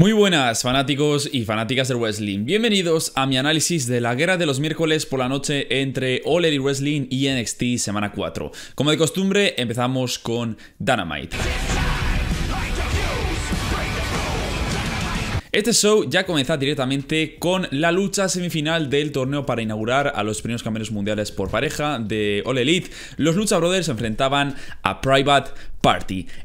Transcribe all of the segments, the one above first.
Muy buenas fanáticos y fanáticas del wrestling, bienvenidos a mi análisis de la guerra de los miércoles por la noche entre All Elite Wrestling y NXT semana 4. Como de costumbre, empezamos con Dynamite. Este show ya comenzó directamente con la lucha semifinal del torneo para inaugurar a los primeros campeones mundiales por pareja de All Elite. Los Lucha Brothers se enfrentaban a Private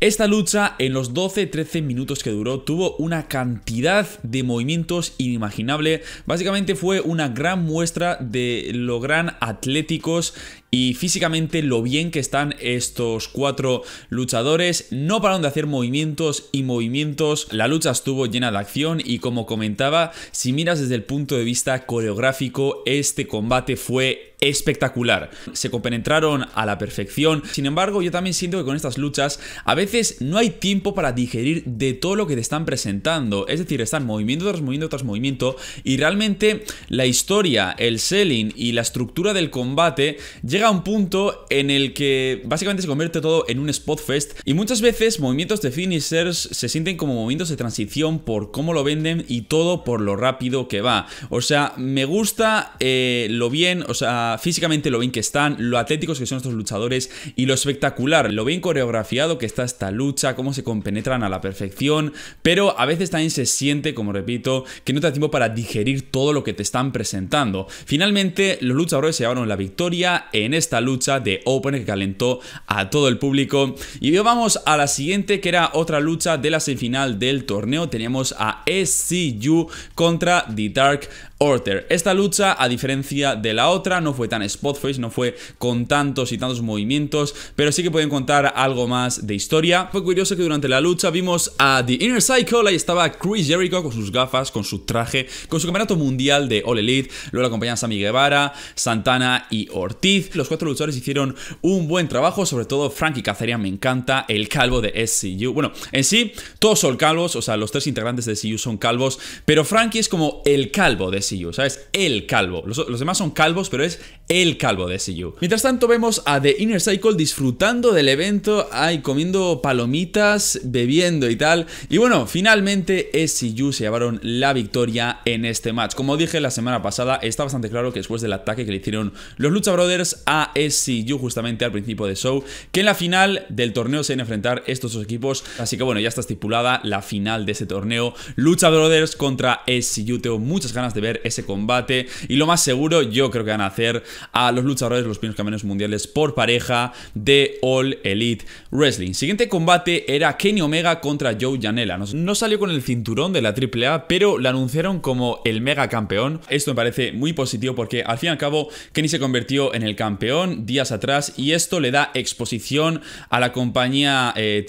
esta lucha en los 12-13 minutos que duró tuvo una cantidad de movimientos inimaginable. Básicamente fue una gran muestra de lo gran atléticos y físicamente lo bien que están estos cuatro luchadores. No pararon de hacer movimientos y movimientos. La lucha estuvo llena de acción y como comentaba, si miras desde el punto de vista coreográfico, este combate fue espectacular. Se compenetraron a la perfección. Sin embargo, yo también siento que con estas luchas a veces no hay tiempo para digerir de todo lo que te están presentando. Es decir, están movimiento tras movimiento tras movimiento y realmente la historia, el selling y la estructura del combate llega a un punto en el que básicamente se convierte todo en un spot fest y muchas veces movimientos de finishers se sienten como movimientos de transición por cómo lo venden y todo por lo rápido que va. O sea, me gusta eh, lo bien, o sea, físicamente lo bien que están, lo atléticos que son estos luchadores y lo espectacular, lo bien coreografiado que está esta lucha, cómo se compenetran a la perfección, pero a veces también se siente, como repito, que no te da tiempo para digerir todo lo que te están presentando. Finalmente, los luchadores se llevaron la victoria en esta lucha de Open que calentó a todo el público. Y vamos a la siguiente, que era otra lucha de la semifinal del torneo. Teníamos a SCU contra The Dark Order. Esta lucha, a diferencia de la otra, no fue fue tan spot face, no fue con tantos y tantos movimientos, pero sí que pueden contar algo más de historia. Fue curioso que durante la lucha vimos a The Inner Cycle, ahí estaba Chris Jericho con sus gafas, con su traje, con su campeonato mundial de All Elite, luego la acompañaban Sammy Guevara, Santana y Ortiz. Los cuatro luchadores hicieron un buen trabajo, sobre todo Frankie cacería me encanta, el calvo de SCU. Bueno, en sí, todos son calvos, o sea, los tres integrantes de SCU son calvos, pero Frankie es como el calvo de SCU, ¿sabes? El calvo. los demás son calvos, pero es el calvo de CU. Mientras tanto vemos a The Inner Cycle disfrutando del evento, ahí comiendo palomitas, bebiendo y tal. Y bueno, finalmente SCU se llevaron la victoria en este match. Como dije la semana pasada, está bastante claro que después del ataque que le hicieron los Lucha Brothers a SCU justamente al principio de show, que en la final del torneo se van a enfrentar estos dos equipos. Así que bueno, ya está estipulada la final de ese torneo. Lucha Brothers contra SCU. Tengo muchas ganas de ver ese combate y lo más seguro yo creo que van a hacer a los luchadores de los primeros campeones mundiales por pareja de All Elite Wrestling. Siguiente combate era Kenny Omega contra Joe Janela. No salió con el cinturón de la AAA, pero lo anunciaron como el mega campeón. Esto me parece muy positivo porque al fin y al cabo Kenny se convirtió en el campeón días atrás y esto le da exposición a la compañía AAA eh,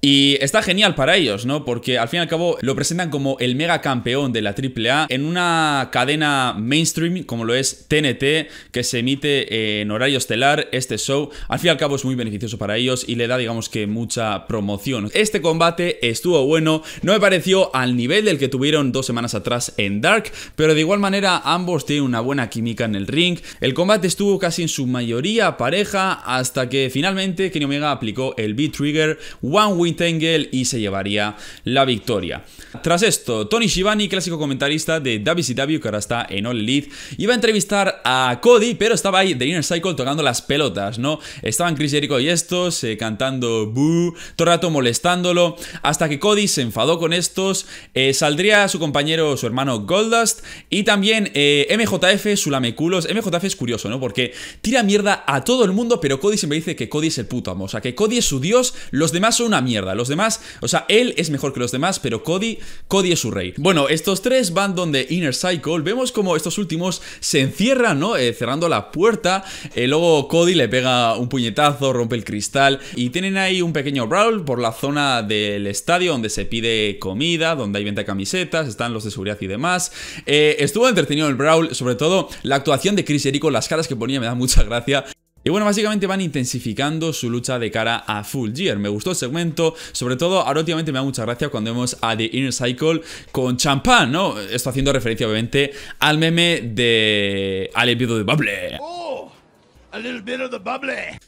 y está genial para ellos, ¿no? Porque al fin y al cabo lo presentan como el mega campeón de la AAA en una cadena mainstream como lo es TNT, que se emite en horario estelar este show. Al fin y al cabo es muy beneficioso para ellos y le da, digamos que, mucha promoción. Este combate estuvo bueno, no me pareció al nivel del que tuvieron dos semanas atrás en Dark, pero de igual manera ambos tienen una buena química en el ring. El combate estuvo casi en su mayoría pareja hasta que finalmente Kenny Omega aplicó el B-Trigger One Win Tengel y se llevaría la victoria. Tras esto, Tony Shibani, clásico comentarista de WCW, que ahora está en All Elite, iba a entrevistar a Cody, pero estaba ahí The Inner Cycle tocando las pelotas, ¿no? Estaban Chris Jericho y estos eh, cantando boo, todo el rato molestándolo, hasta que Cody se enfadó con estos, eh, saldría su compañero, su hermano Goldust, y también eh, MJF, su lameculos. MJF es curioso, ¿no? Porque tira mierda a todo el mundo, pero Cody siempre dice que Cody es el puto amo, o sea, que Cody es su dios, los demás son una mierda. Los demás, o sea, él es mejor que los demás, pero Cody, Cody es su rey. Bueno, estos tres van donde Inner Cycle. Vemos como estos últimos se encierran, ¿no? Eh, cerrando la puerta. Eh, luego Cody le pega un puñetazo, rompe el cristal. Y tienen ahí un pequeño brawl por la zona del estadio donde se pide comida, donde hay venta de camisetas, están los de seguridad y demás. Eh, estuvo entretenido el brawl, sobre todo la actuación de Chris Jericho, las caras que ponía me da mucha gracia. Y bueno, básicamente van intensificando su lucha de cara a Full Gear. Me gustó el segmento, sobre todo ahora últimamente me da mucha gracia cuando vemos a The Inner Cycle con champán, ¿no? Esto haciendo referencia obviamente al meme de... al episodio de Bubble. Oh.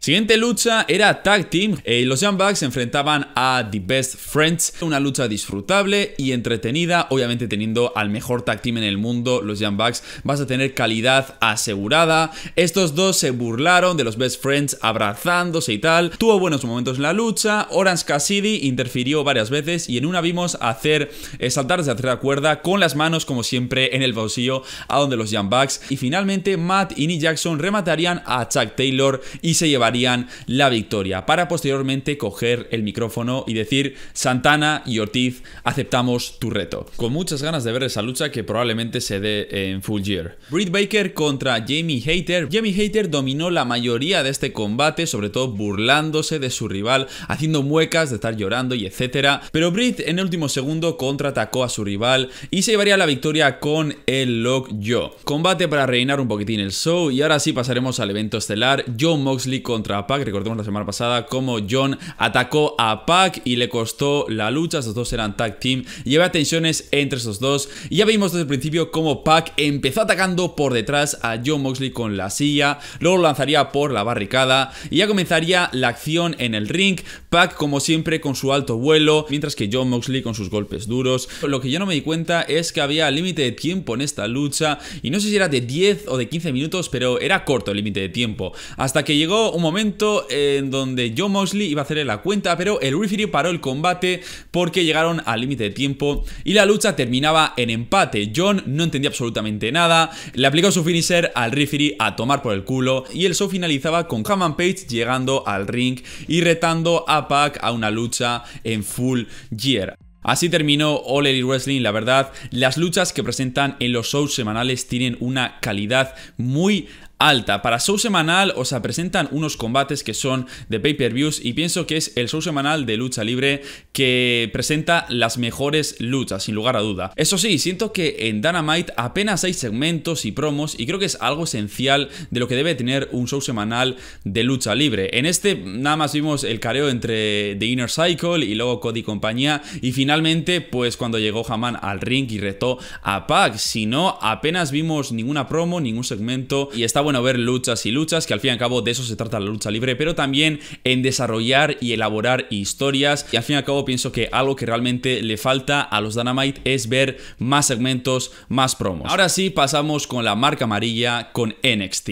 Siguiente lucha era Tag Team. Eh, los Young Bucks se enfrentaban a The Best Friends. Una lucha disfrutable y entretenida. Obviamente teniendo al mejor Tag Team en el mundo, los Young Bucks. Vas a tener calidad asegurada. Estos dos se burlaron de los Best Friends abrazándose y tal. Tuvo buenos momentos en la lucha. Orange Cassidy interfirió varias veces y en una vimos hacer eh, saltar desde la cuerda con las manos como siempre en el bolsillo a donde los Young Bucks. Y finalmente Matt y Nick Jackson rematarían a Chuck Taylor y se llevarían la victoria para posteriormente coger el micrófono y decir Santana y Ortiz aceptamos tu reto. Con muchas ganas de ver esa lucha que probablemente se dé en Full Gear. Britt Baker contra Jamie Hater. Jamie Hater dominó la mayoría de este combate, sobre todo burlándose de su rival, haciendo muecas de estar llorando y etcétera. Pero Britt en el último segundo contraatacó a su rival y se llevaría la victoria con el Lock Yo. Combate para reinar un poquitín el show y ahora sí pasaremos al evento estelar, John Moxley contra Pac, recordemos la semana pasada cómo John atacó a Pac y le costó la lucha, estos dos eran tag team, Lleva tensiones entre estos dos, y ya vimos desde el principio cómo Pac empezó atacando por detrás a John Moxley con la silla, luego lo lanzaría por la barricada, y ya comenzaría la acción en el ring, Pac como siempre con su alto vuelo, mientras que John Moxley con sus golpes duros, lo que yo no me di cuenta es que había límite de tiempo en esta lucha, y no sé si era de 10 o de 15 minutos, pero era corto el límite de tiempo, hasta que llegó un momento en donde John Mosley iba a hacerle la cuenta, pero el referee paró el combate porque llegaron al límite de tiempo y la lucha terminaba en empate. John no entendía absolutamente nada, le aplicó su finisher al referee a tomar por el culo y el show finalizaba con Hammond Page llegando al ring y retando a Pac a una lucha en full gear. Así terminó All Elite Wrestling, la verdad, las luchas que presentan en los shows semanales tienen una calidad muy alta. Para show semanal o sea, presentan unos combates que son de pay-per-views y pienso que es el show semanal de lucha libre que presenta las mejores luchas, sin lugar a duda. Eso sí, siento que en Dynamite apenas hay segmentos y promos y creo que es algo esencial de lo que debe tener un show semanal de lucha libre. En este nada más vimos el careo entre The Inner Cycle y luego Cody compañía y finalmente pues cuando llegó Haman al ring y retó a Pac. Si no, apenas vimos ninguna promo, ningún segmento y estaba bueno ver luchas y luchas, que al fin y al cabo de eso se trata la lucha libre, pero también en desarrollar y elaborar historias. Y al fin y al cabo pienso que algo que realmente le falta a los Dynamite es ver más segmentos, más promos. Ahora sí, pasamos con la marca amarilla, con NXT.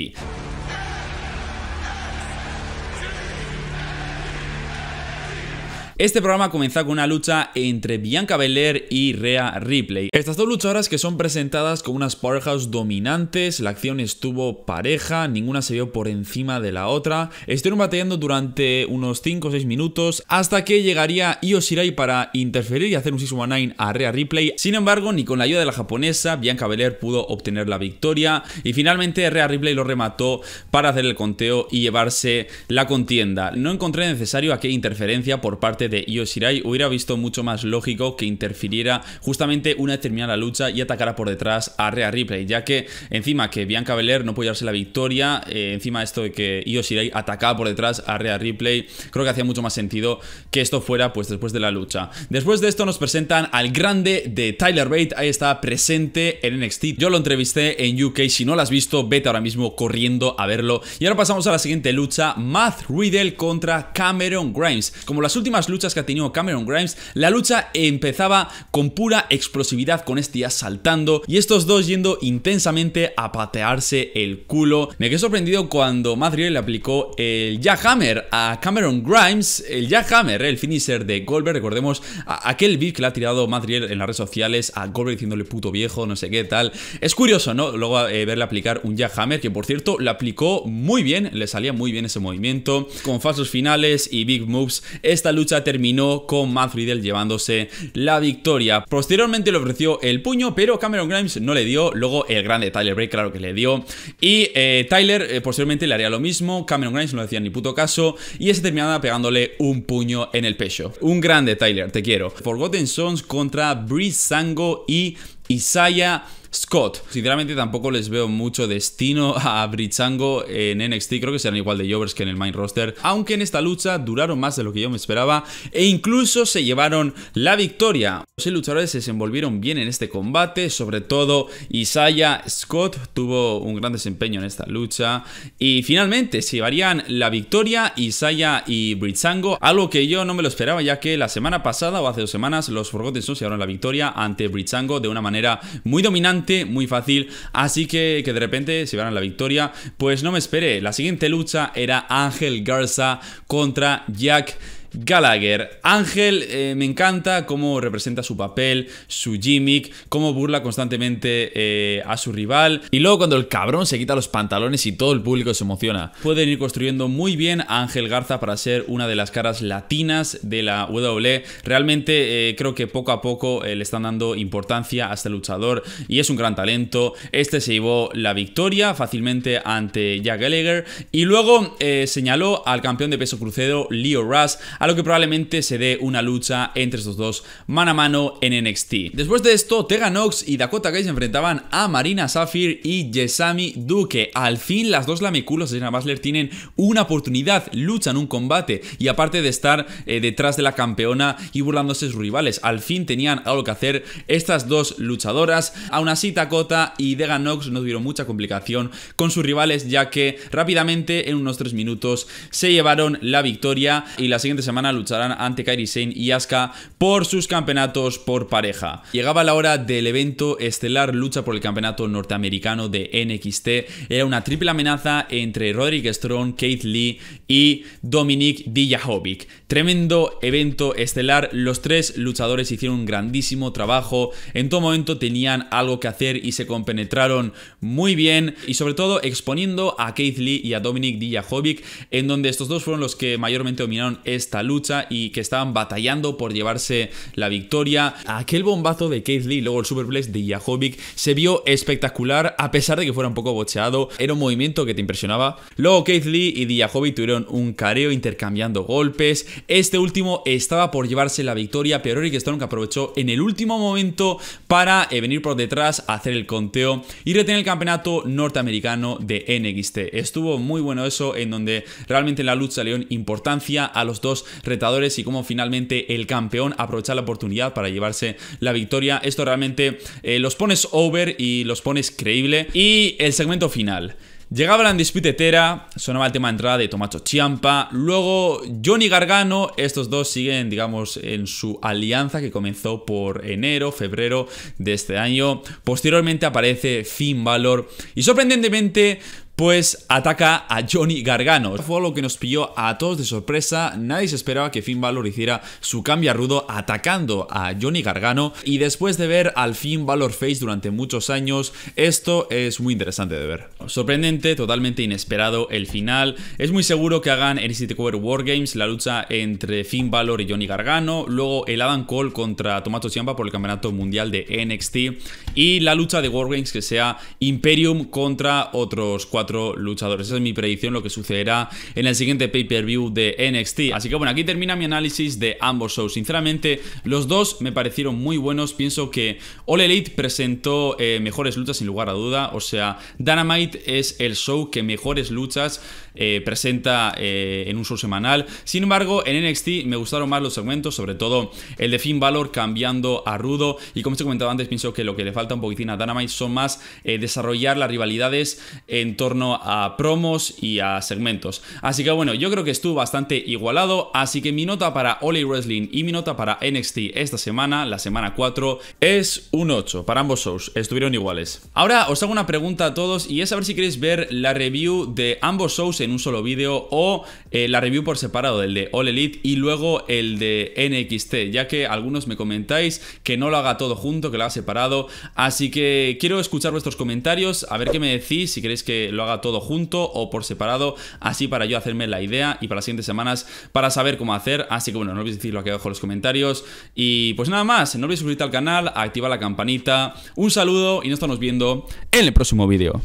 Este programa comenzó con una lucha entre Bianca Belair y Rhea Ripley. Estas dos luchadoras que son presentadas como unas powerhouse dominantes, la acción estuvo pareja, ninguna se vio por encima de la otra, estuvieron batallando durante unos 5 o 6 minutos hasta que llegaría Io Shirai para interferir y hacer un 6-1-9 a Rhea Ripley. Sin embargo, ni con la ayuda de la japonesa, Bianca Belair pudo obtener la victoria y finalmente Rhea Ripley lo remató para hacer el conteo y llevarse la contienda. No encontré necesario aquella interferencia por parte de Io Shirai hubiera visto mucho más lógico que interfiriera justamente una determinada lucha y atacara por detrás a Rhea Ripley, ya que encima que Bianca Belair no podía darse la victoria, Encima eh, encima esto de que Io Shirai atacaba por detrás a Rhea Ripley, creo que hacía mucho más sentido que esto fuera pues después de la lucha. Después de esto nos presentan al grande de Tyler Bate, ahí está presente en NXT. Yo lo entrevisté en UK, si no lo has visto, vete ahora mismo corriendo a verlo. Y ahora pasamos a la siguiente lucha, Matt Riddle contra Cameron Grimes. Como las últimas luchas que ha tenido Cameron Grimes, la lucha empezaba con pura explosividad con este ya saltando y estos dos yendo intensamente a patearse el culo. Me quedé sorprendido cuando Madriel le aplicó el Jackhammer a Cameron Grimes, el Jackhammer, el finisher de Goldberg, recordemos aquel beat que le ha tirado Madriel en las redes sociales a Goldberg diciéndole puto viejo, no sé qué tal. Es curioso, ¿no? Luego eh, verle aplicar un Jackhammer que por cierto le aplicó muy bien, le salía muy bien ese movimiento con falsos finales y big moves. Esta lucha terminó con Matt Riddle llevándose la victoria. Posteriormente le ofreció el puño, pero Cameron Grimes no le dio. Luego el grande Tyler Bray, claro que le dio. Y eh, Tyler eh, posteriormente le haría lo mismo. Cameron Grimes no le hacía ni puto caso. Y ese terminaba pegándole un puño en el pecho. Un grande Tyler, te quiero. Forgotten Sons contra Breeze Sango y Isaiah Scott. Sinceramente tampoco les veo mucho destino a Brichango en NXT, creo que serán igual de jovers que en el main roster, aunque en esta lucha duraron más de lo que yo me esperaba e incluso se llevaron la victoria. Los luchadores se desenvolvieron bien en este combate, sobre todo Isaiah Scott tuvo un gran desempeño en esta lucha y finalmente se llevarían la victoria Isaiah y Brichango, algo que yo no me lo esperaba ya que la semana pasada o hace dos semanas los Forgotten Sons llevaron la victoria ante Brichango de una manera muy dominante muy fácil. Así que que de repente se a la victoria. Pues no me esperé. La siguiente lucha era Ángel Garza contra Jack Gallagher. Ángel, eh, me encanta cómo representa su papel, su gimmick, cómo burla constantemente eh, a su rival. Y luego cuando el cabrón se quita los pantalones y todo el público se emociona. Pueden ir construyendo muy bien a Ángel Garza para ser una de las caras latinas de la WWE. Realmente eh, creo que poco a poco le están dando importancia a este luchador y es un gran talento. Este se llevó la victoria fácilmente ante Jack Gallagher. Y luego señaló al campeón de peso crucero, Leo Russ, a lo que probablemente se dé una lucha entre estos dos mano a mano en NXT. Después de esto, Tegan Nox y Dakota Kai se enfrentaban a Marina Safir y Yesami Duque. Al fin, las dos lameculos de Shayna tienen una oportunidad, luchan un combate y aparte de estar eh, detrás de la campeona y burlándose sus rivales, al fin tenían algo que hacer estas dos luchadoras. Aún así, Dakota y Tegan Nox no tuvieron mucha complicación con sus rivales, ya que rápidamente, en unos 3 minutos, se llevaron la victoria y la siguiente semana lucharán ante Kairi Sane y Asuka por sus campeonatos por pareja. Llegaba la hora del evento estelar lucha por el campeonato norteamericano de NXT. Era una triple amenaza entre Roderick Strong, Keith Lee y Dominic Dijahovic. Tremendo evento estelar. Los tres luchadores hicieron un grandísimo trabajo. En todo momento tenían algo que hacer y se compenetraron muy bien. Y sobre todo exponiendo a Keith Lee y a Dominic Dijahovic, en donde estos dos fueron los que mayormente dominaron esta lucha y que estaban batallando por llevarse la victoria. Aquel bombazo de Keith Lee, luego el superplex de Yahovic, se vio espectacular a pesar de que fuera un poco bocheado. Era un movimiento que te impresionaba. Luego Keith Lee y Diajovic tuvieron un careo intercambiando golpes. Este último estaba por llevarse la victoria, pero Eric que aprovechó en el último momento para eh, venir por detrás, hacer el conteo y retener el campeonato norteamericano de NXT. Estuvo muy bueno eso, en donde realmente la lucha le dio importancia a los dos retadores y cómo finalmente el campeón aprovecha la oportunidad para llevarse la victoria. Esto realmente eh, los pones over y los pones creíble. Y el segmento final. Llegaba la disputetera, sonaba el tema de entrada de Tomacho Chiampa, luego Johnny Gargano, estos dos siguen, digamos, en su alianza que comenzó por enero, febrero de este año. Posteriormente aparece Fin valor y sorprendentemente pues ataca a Johnny Gargano. Fue lo que nos pilló a todos de sorpresa. Nadie se esperaba que Finn Balor hiciera su cambio rudo atacando a Johnny Gargano. Y después de ver al Finn Balor Face durante muchos años, esto es muy interesante de ver. Sorprendente, totalmente inesperado el final. Es muy seguro que hagan en City Cover Wargames la lucha entre Finn Balor y Johnny Gargano. Luego el Adam Cole contra Tomato Ciampa por el Campeonato Mundial de NXT. Y la lucha de Wargames que sea Imperium contra otros cuatro luchadores. Esa es mi predicción, lo que sucederá en el siguiente pay-per-view de NXT. Así que bueno, aquí termina mi análisis de ambos shows. Sinceramente, los dos me parecieron muy buenos. Pienso que All Elite presentó eh, mejores luchas sin lugar a duda. O sea, Dynamite es el show que mejores luchas eh, presenta eh, en un show semanal. Sin embargo, en NXT me gustaron más los segmentos, sobre todo el de Finn Balor cambiando a Rudo. Y como os he comentado antes, pienso que lo que le falta un poquitín a Dynamite son más desarrollar las rivalidades en torno a promos y a segmentos. Así que bueno, yo creo que estuvo bastante igualado, así que mi nota para All Wrestling y mi nota para NXT esta semana, la semana 4, es un 8 para ambos shows, estuvieron iguales. Ahora os hago una pregunta a todos y es a ver si queréis ver la review de ambos shows en un solo vídeo o eh, la review por separado, el de All Elite y luego el de NXT, ya que algunos me comentáis que no lo haga todo junto, que lo haga separado, así que quiero escuchar vuestros comentarios, a ver qué me decís, si queréis que lo haga todo junto o por separado, así para yo hacerme la idea y para las siguientes semanas para saber cómo hacer. Así que bueno, no olvides decirlo aquí abajo en los comentarios. Y pues nada más, no olvides suscribirte al canal, activar la campanita. Un saludo y nos estamos viendo en el próximo vídeo.